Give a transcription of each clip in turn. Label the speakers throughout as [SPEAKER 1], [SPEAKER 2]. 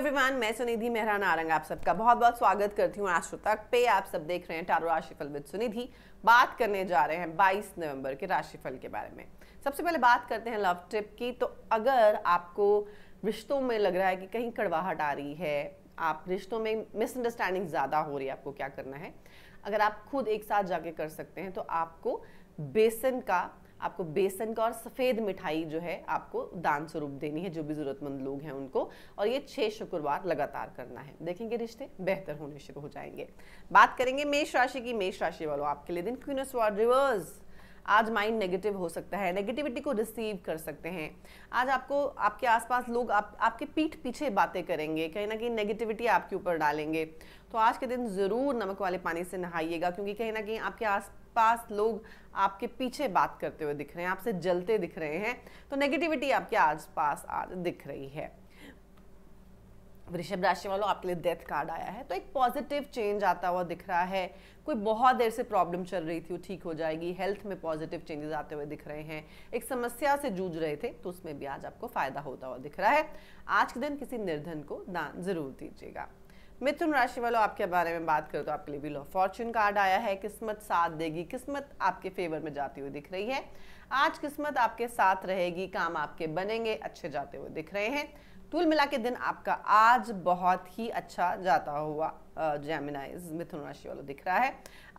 [SPEAKER 1] everyone मैं सुनिधि मेहराना आरंग आप सबका बहुत बहुत स्वागत करती हूँ राष्ट्र तक पे आप सब देख रहे हैं टारो राशिफल विद सुनिधि बात करने जा रहे हैं 22 नवंबर के राशिफल के बारे में सबसे पहले बात करते हैं लव ट्रिप की तो अगर आपको रिश्तों में लग रहा है कि कहीं कड़वाहट आ रही है आप रिश्तों में मिसअंडरस्टैंडिंग ज़्यादा हो रही है आपको क्या करना है अगर आप खुद एक साथ जाके कर सकते हैं तो आपको बेसन का आपको बेसन का और सफ़ेद मिठाई जो है आपको दान स्वरूप देनी है जो भी ज़रूरतमंद लोग हैं उनको और ये छः शुक्रवार लगातार करना है देखेंगे रिश्ते बेहतर होने शुरू हो जाएंगे बात करेंगे मेष राशि की मेष राशि वालों आपके लिए दिन क्यूनस रिवर्स आज माइंड नेगेटिव हो सकता है नेगेटिविटी को रिसीव कर सकते हैं आज आपको आपके आसपास लोग आप आपके पीठ पीछे बातें करेंगे कहीं ना कहीं नेगेटिविटी आपके ऊपर डालेंगे तो आज के दिन ज़रूर नमक वाले पानी से नहाइएगा क्योंकि कहीं ना कहीं आपके आस पास लोग आपके पीछे बात करते हुए दिख रहे हैं आपसे जलते दिख रहे हैं तो नेगेटिविटी आपके आसपास आज दिख रही है वृषभ राशि वालों आपके लिए डेथ कार्ड आया है तो एक पॉजिटिव चेंज आता हुआ दिख रहा है कोई बहुत देर से प्रॉब्लम चल रही थी वो ठीक हो जाएगी हेल्थ में पॉजिटिव चेंजेस आते हुए दिख रहे हैं एक समस्या से जूझ रहे थे तो उसमें भी आज आपको फायदा होता हुआ दिख रहा है आज के दिन किसी निर्धन को दान जरूर दीजिएगा मिथुन राशि वालों आपके बारे में बात करें तो आपके लिए बिलो ऑफ फॉर्चून कार्ड आया है किस्मत साथ देगी किस्मत आपके फेवर में जाती हुई दिख रही है आज किस्मत आपके साथ रहेगी काम आपके बनेंगे अच्छे जाते हुए दिख रहे हैं तुल मिला के दिन आपका आज बहुत ही अच्छा जाता हुआ जैमिनाइज मिथुन राशि वालों दिख रहा है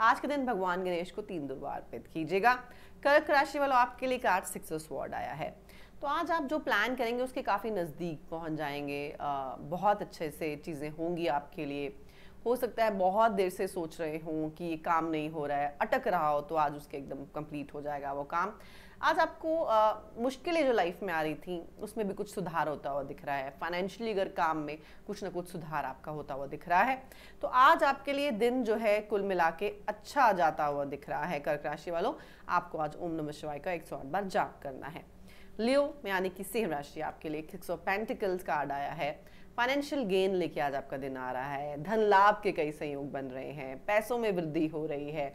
[SPEAKER 1] आज के दिन भगवान गणेश को तीन दुर्वार अर्पित कीजिएगा कर्क राशि वालों आपके लिए कार्ड सिक्स वार्ड आया है तो आज आप जो प्लान करेंगे उसके काफ़ी नज़दीक पहुंच जाएंगे आ, बहुत अच्छे से चीज़ें होंगी आपके लिए हो सकता है बहुत देर से सोच रहे हों कि ये काम नहीं हो रहा है अटक रहा हो तो आज उसके एकदम कंप्लीट हो जाएगा वो काम आज आपको मुश्किलें जो लाइफ में आ रही थी उसमें भी कुछ सुधार होता हुआ दिख रहा है फाइनेंशियली अगर काम में कुछ ना कुछ सुधार आपका होता हुआ दिख रहा है तो आज आपके लिए दिन जो है कुल मिला के अच्छा जाता हुआ दिख रहा है कर्क राशि वालों आपको आज ओम नमः शिवाय का एक सौ आठ बार जाप करना है लियो में यानी कि सिंह राशि आपके लिए सिक्स ऑफ पेंटिकल्स कार्ड आया है फाइनेंशियल गेन लेके आज आपका दिन आ रहा है धन लाभ के कई संयोग बन रहे हैं पैसों में वृद्धि हो रही है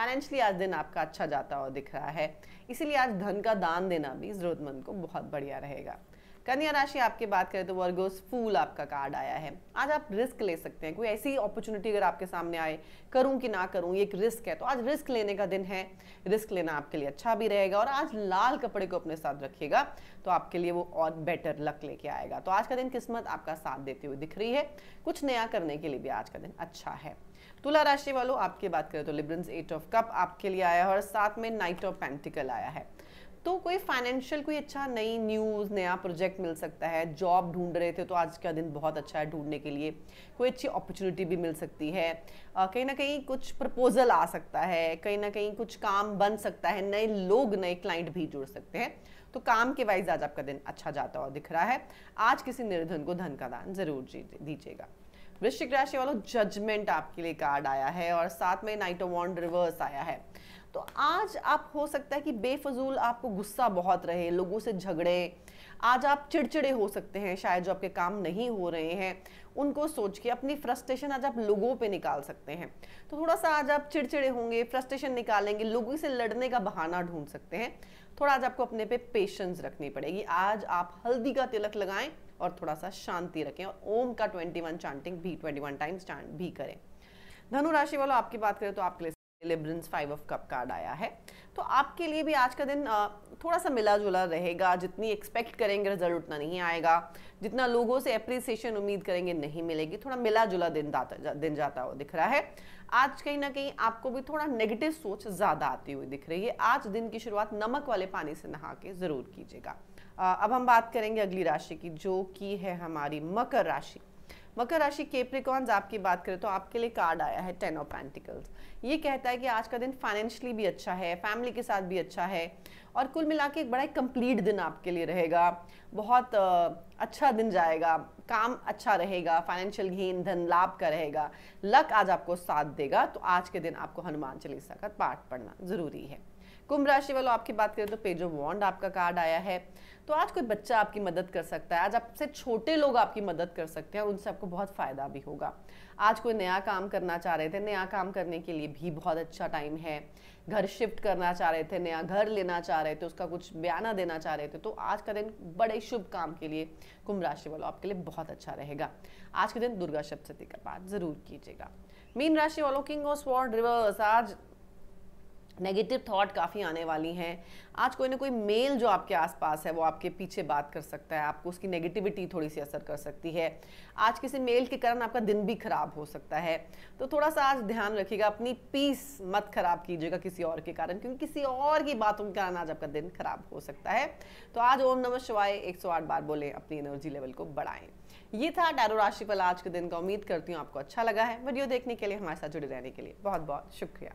[SPEAKER 1] फाइनेंशियली आज दिन आपका अच्छा जाता हुआ दिख रहा है इसीलिए आज धन का दान देना भी ज़रूरतमंद को बहुत बढ़िया रहेगा कन्या राशि आपके बात करें तो वर्गोस फूल आपका कार्ड आया है आज आप रिस्क ले सकते हैं कोई ऐसी अपॉर्चुनिटी अगर आपके सामने आए करूं कि ना करूं ये एक रिस्क है तो आज रिस्क लेने का दिन है रिस्क लेना आपके लिए अच्छा भी रहेगा और आज लाल कपड़े को अपने साथ रखिएगा तो आपके लिए वो और बेटर लक लेके आएगा तो आज का दिन किस्मत आपका साथ देते हुए दिख रही है कुछ नया करने के लिए भी आज का दिन अच्छा है तुला राशि वालों आपकी बात करें तो लिब्रंस एट ऑफ कप आपके लिए आया है और साथ में नाइट ऑफ पेंटिकल आया है तो कोई फाइनेंशियल कोई अच्छा नई न्यूज़ नया प्रोजेक्ट मिल सकता है जॉब ढूंढ रहे थे तो आज का दिन बहुत अच्छा है ढूंढने के लिए कोई अच्छी अपॉर्चुनिटी भी मिल सकती है कहीं ना कहीं कुछ प्रपोजल आ सकता है कहीं ना कहीं कुछ काम बन सकता है नए लोग नए क्लाइंट भी जुड़ सकते हैं तो काम के वाइज आज आपका दिन अच्छा जाता हुआ दिख रहा है आज किसी निर्धन को धन का दान जरूर दीजिएगा वृश्चिक राशि वालों जजमेंट आपके लिए कार्ड आया है और साथ में नाइट ऑफ वॉन्ड रिवर्स आया है तो आज आप हो सकता है कि बेफजूल आपको गुस्सा बहुत रहे लोगों से झगड़े आज आप चिड़चिड़े हो सकते हैं शायद जो आपके काम नहीं हो रहे हैं उनको सोच के अपनी फ्रस्ट्रेशन आज आप लोगों पे निकाल सकते हैं तो थोड़ा सा आज आप चिड़चिड़े होंगे फ्रस्ट्रेशन निकालेंगे लोगों से लड़ने का बहाना ढूंढ सकते हैं थोड़ा आज आपको अपने पे पेशेंस रखनी पड़ेगी आज आप हल्दी का तिलक लगाएं और थोड़ा सा शांति रखें और ओम का 21 चांटिंग भी 21 टाइम्स चांट भी करें धनुराशि वालों आपकी बात करें तो आपके लिए लिब्रेंस फाइव ऑफ कप कार्ड आया है तो आपके लिए भी आज का दिन थोड़ा सा मिला जुला रहेगा जितनी एक्सपेक्ट करेंगे रिजल्ट उतना नहीं आएगा जितना लोगों से अप्रिसिएशन उम्मीद करेंगे नहीं मिलेगी थोड़ा मिला जुला दिन जाता दिन जाता हुआ दिख रहा है आज कहीं ना कहीं आपको भी थोड़ा नेगेटिव सोच ज़्यादा आती हुई दिख रही है आज दिन की शुरुआत नमक वाले पानी से नहा के ज़रूर कीजिएगा अब हम बात करेंगे अगली राशि की जो कि है हमारी मकर राशि मकर राशि केप्रिकॉन्स आपकी बात करें तो आपके लिए कार्ड आया है टेन ऑफ पैंटिकल्स ये कहता है कि आज का दिन फाइनेंशियली भी अच्छा है फैमिली के साथ भी अच्छा है और कुल मिला के एक बड़ा एक कंप्लीट दिन आपके लिए रहेगा बहुत अच्छा दिन जाएगा काम अच्छा रहेगा फाइनेंशियल गेन धन लाभ का रहेगा लक आज आपको साथ देगा तो आज के दिन आपको हनुमान चालीसा का पाठ पढ़ना ज़रूरी है कुंभ राशि वालों आपकी बात करें तो पेज ऑफ वॉन्ड आपका कार्ड आया है तो आज कोई बच्चा आपकी मदद कर सकता है आज आपसे छोटे लोग आपकी मदद कर सकते हैं और उनसे आपको बहुत फ़ायदा भी होगा आज कोई नया काम करना चाह रहे थे नया काम करने के लिए भी बहुत अच्छा टाइम है घर शिफ्ट करना चाह रहे थे नया घर लेना चाह रहे थे उसका कुछ बयाना देना चाह रहे थे तो आज का दिन बड़े शुभ काम के लिए कुंभ राशि वालों आपके लिए बहुत अच्छा रहेगा आज के दिन दुर्गा सप्तती का पाठ जरूर कीजिएगा मीन राशि वालों किंग ऑफ स्वॉर्ड रिवर्स आज नेगेटिव थॉट काफ़ी आने वाली हैं आज कोई ना कोई मेल जो आपके आसपास है वो आपके पीछे बात कर सकता है आपको उसकी नेगेटिविटी थोड़ी सी असर कर सकती है आज किसी मेल के कारण आपका दिन भी खराब हो सकता है तो थोड़ा सा आज ध्यान रखिएगा अपनी पीस मत खराब कीजिएगा किसी और के कारण क्योंकि किसी और की बातों के कारण आज आपका दिन खराब हो सकता है तो आज ओम नमः शिवाय 108 बार बोलें अपनी एनर्जी लेवल को बढ़ाएं ये था डैरो राशिफल आज के दिन का उम्मीद करती हूँ आपको अच्छा लगा है वीडियो देखने के लिए हमारे साथ जुड़े रहने के लिए बहुत बहुत शुक्रिया